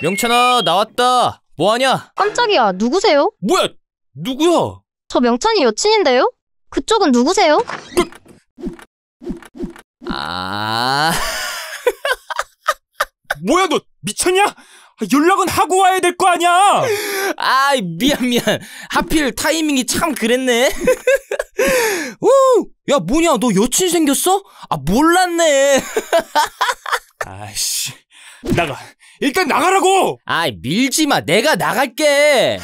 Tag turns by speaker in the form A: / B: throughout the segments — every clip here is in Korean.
A: 명찬아 나왔다 뭐하냐 깜짝이야 누구세요? 뭐야 누구야 저 명찬이 여친인데요? 그쪽은 누구세요? 아 뭐야 너 미쳤냐? 아, 연락은 하고 와야 될 거 아니야. 아 미안 미안 하필 타이밍이 참 그랬네. 오야 뭐냐 너 여친 생겼어? 아 몰랐네. 아이씨. 나가. 일단 나가라고! 아이, 밀지 마. 내가 나갈게.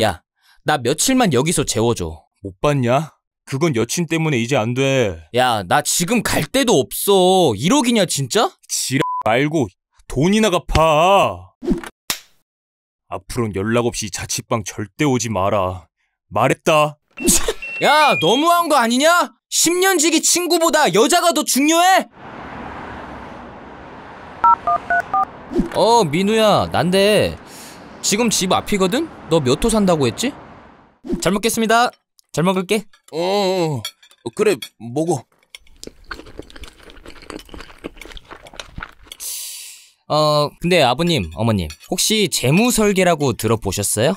A: 야, 나 며칠만 여기서 재워줘. 못 봤냐? 그건 여친 때문에 이제 안 돼. 야, 나 지금 갈 데도 없어. 1억이냐, 진짜? 지랄 말고 돈이나 갚아. 앞으로는 연락 없이 자취방 절대 오지 마라. 말했다. 야, 너무한 거 아니냐? 10년 지기 친구보다 여자가 더 중요해? 어 민우야 난데 지금 집 앞이거든? 너 몇 호 산다고 했지? 잘 먹겠습니다 잘 먹을게 어, 어, 어, 그래 먹어 어 근데 아버님 어머님 혹시 재무설계라고 들어보셨어요?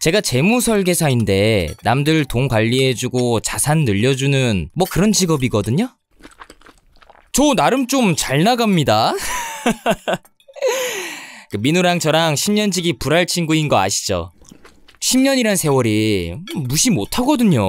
A: 제가 재무설계사인데 남들 돈 관리해주고 자산 늘려주는 뭐 그런 직업이거든요? 저 나름 좀 잘 나갑니다 그 민우랑 저랑 10년지기 불알 친구인 거 아시죠? 10년이란 세월이 무시 못하거든요.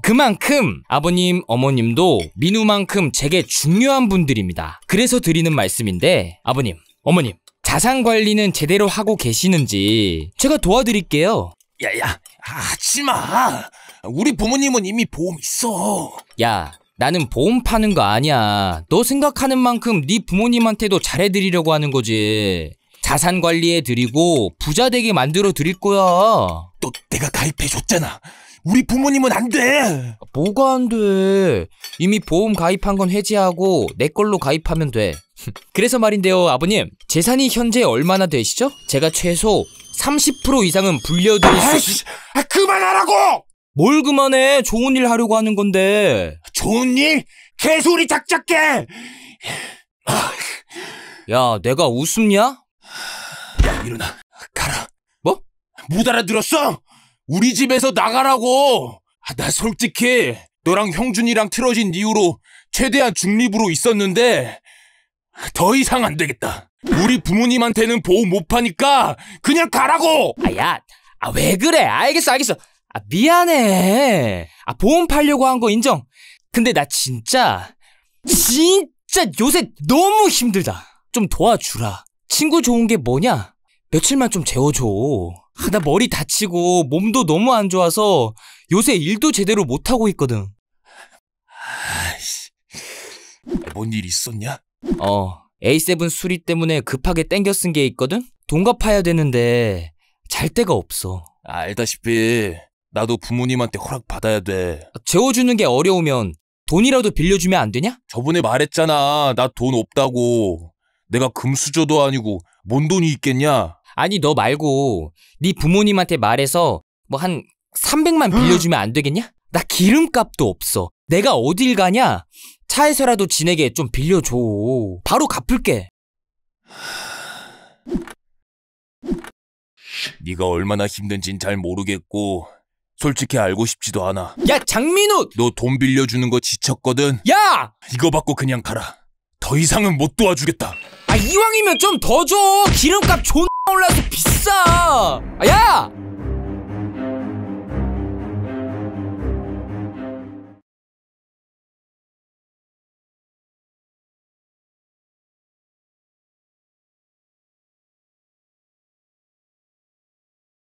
A: 그만큼 아버님, 어머님도 민우만큼 제게 중요한 분들입니다. 그래서 드리는 말씀인데 아버님, 어머님 자산 관리는 제대로 하고 계시는지 제가 도와드릴게요. 야야 하지마 우리 부모님은 이미 보험 있어 야 나는 보험 파는 거 아니야. 너 생각하는 만큼 네 부모님한테도 잘해드리려고 하는 거지. 자산 관리해 드리고 부자 되게 만들어 드릴 거야. 또 내가 가입해 줬잖아. 우리 부모님은 안 돼. 뭐가 안 돼? 이미 보험 가입한 건 해지하고 내 걸로 가입하면 돼. 그래서 말인데요, 아버님. 재산이 현재 얼마나 되시죠? 제가 최소 30% 이상은 불려드릴 수. 아이씨, 아 그만하라고! 뭘 그만해. 좋은 일 하려고 하는 건데. 좋은 일? 개소리 작작해! 야, 내가 웃음냐? 야, 일어나. 가라. 뭐? 못 알아들었어? 우리 집에서 나가라고! 아, 나 솔직히 너랑 형준이랑 틀어진 이후로 최대한 중립으로 있었는데 더 이상 안 되겠다. 우리 부모님한테는 보호 못 파니까 그냥 가라고! 아, 야, 아, 왜 그래? 알겠어, 알겠어. 아, 미안해. 아, 보험 팔려고 한 거 인정. 근데 나 진짜, 진짜 요새 너무 힘들다. 좀 도와주라. 친구 좋은 게 뭐냐? 며칠만 좀 재워줘. 아, 나 머리 다치고 몸도 너무 안 좋아서 요새 일도 제대로 못하고 있거든. 아이씨. 뭔 일 있었냐? 어, A7 수리 때문에 급하게 땡겨 쓴 게 있거든? 돈 갚아야 되는데 잘 데가 없어. 아, 알다시피 나도 부모님한테 허락받아야 돼. 재워주는 게 어려우면 돈이라도 빌려주면 안 되냐? 저번에 말했잖아. 나 돈 없다고. 내가 금수저도 아니고 뭔 돈이 있겠냐? 아니 너 말고 네 부모님한테 말해서 뭐 한 300만 빌려주면 안 되겠냐? 나 기름값도 없어. 내가 어딜 가냐? 차에서라도 진에게 좀 빌려줘. 바로 갚을게. 네가 얼마나 힘든진 잘 모르겠고 솔직히 알고 싶지도 않아. 야 장민우! 너 돈 빌려주는 거 지쳤거든. 야! 이거 받고 그냥 가라. 더 이상은 못 도와주겠다. 아 이왕이면 좀 더 줘. 기름값 존나 올라서 비싸. 아, 야!